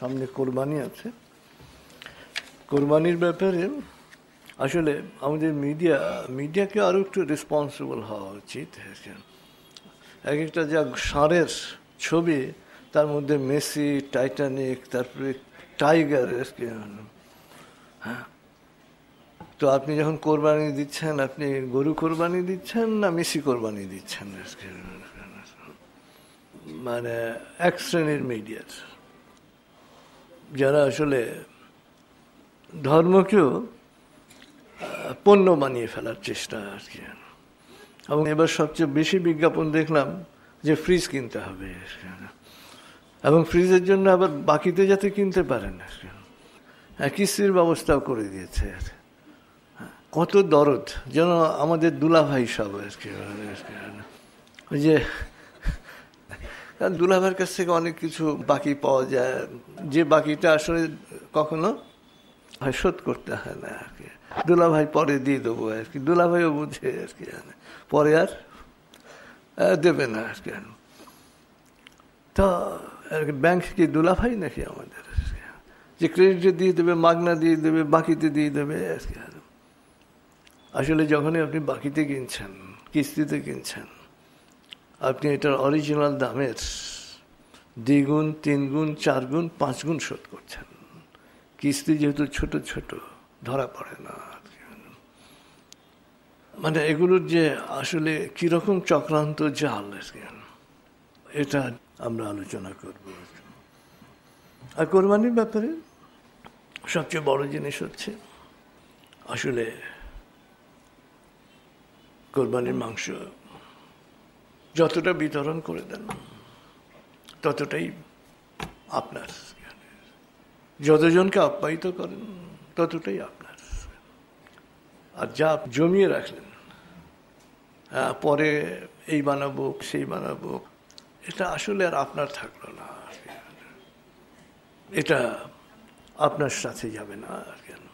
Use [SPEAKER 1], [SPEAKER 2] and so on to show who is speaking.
[SPEAKER 1] সামনে কোরবানি আছে কোরবানির ব্যাপারে আসলে আমাদের মিডিয়া মিডিয়াকে আরও একটু রেসপন্সিবল হওয়া উচিত হ্যাঁ, এক একটা যা ষাঁড়ের ছবি তার মধ্যে মেসি টাইটানিক তারপরে টাইগার হ্যাঁ, হ্যাঁ? তো আপনি যখন কোরবানি দিচ্ছেন আপনি গরু কোরবানি দিচ্ছেন না মেসি কোরবানি দিচ্ছেন হ্যাঁ, মানে এক শ্রেণীর মিডিয়ার যারা আসলে ধর্মকেও পণ্য বানিয়ে ফেলার চেষ্টা আর কি এবং এবার সবচেয়ে বেশি বিজ্ঞাপন দেখলাম যে ফ্রিজ কিনতে হবে এবং ফ্রিজের জন্য আবার বাকিতে যাতে কিনতে পারেন আর হ্যাঁ, কিস্তির ব্যবস্থাও করে দিয়েছে আর কত দরদ যেন আমাদের দুলাভাই সব আর কি যে কারণ দুলাভাইয়ের কাছ থেকে অনেক কিছু বাকি পাওয়া যায় যে বাকিটা আসলে কখনো শোধ করতে হয় না আর কি দুলাভাই পরে দিয়ে দেবো আর কি দুলাভাইও বুঝে আর কি পরে আর দেবে না আর কি তো ব্যাংক কি দুলাভাই নাকি আমাদের যে ক্রেডিটে দিয়ে দেবে মাগনা দিয়ে দেবে বাকিতে দিয়ে দেবে আর কি আসলে যখনই আপনি বাকিতে কিনছেন কিস্তিতে কিনছেন আপনি এটার অরিজিনাল দামের দ্বিগুণ তিনগুণ চারগুণ পাঁচগুণ শোধ করছেন কিস্তি যেহেতু ছোট ছোট ধরা পড়ে না মানে এগুলোর যে আসলে কীরকম চক্রান্ত জাল এটা আমরা আলোচনা করব আর কোরবানির ব্যাপারে সবচেয়ে বড় জিনিস হচ্ছে আসলে কোরবানির মাংস যতটা বিতরণ করে দেন ততটাই আপনার যতজনকে আপ্যায়িত করেন ততটাই আপনার আর যা জমিয়ে রাখলেন হ্যাঁ পরে এই বানাবো সেই বানাবো এটা আসলে আর আপনার থাকলো না এটা আপনার সাথে যাবে না আর কেন